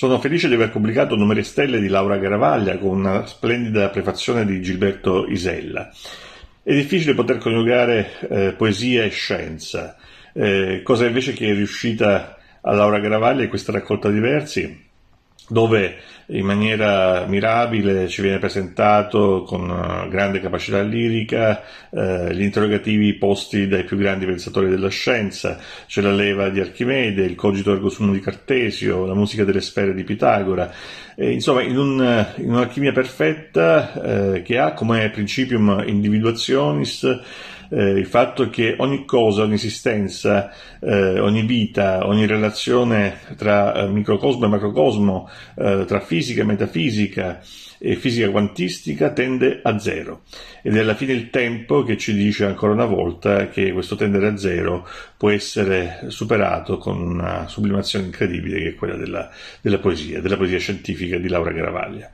Sono felice di aver pubblicato Numeri Stelle di Laura Garavaglia con una splendida prefazione di Gilberto Isella. È difficile poter coniugare eh, poesia e scienza, eh, cosa invece che è riuscita a Laura Garavaglia in questa raccolta di versi dove in maniera mirabile ci viene presentato con eh, grande capacità lirica eh, gli interrogativi posti dai più grandi pensatori della scienza, c'è la leva di Archimede, il cogito ergo sum di Cartesio, la musica delle sfere di Pitagora, e, insomma in, un, in, un'alchimia perfetta eh, che ha come principium individuationis eh, il fatto che ogni cosa, ogni esistenza, eh, ogni vita, ogni relazione tra eh, microcosmo e macrocosmo, eh, tra fisica e metafisica, e fisica quantistica tende a zero ed è alla fine il tempo che ci dice ancora una volta che questo tendere a zero può essere superato con una sublimazione incredibile che è quella della, della poesia, della poesia scientifica di Laura Garavaglia.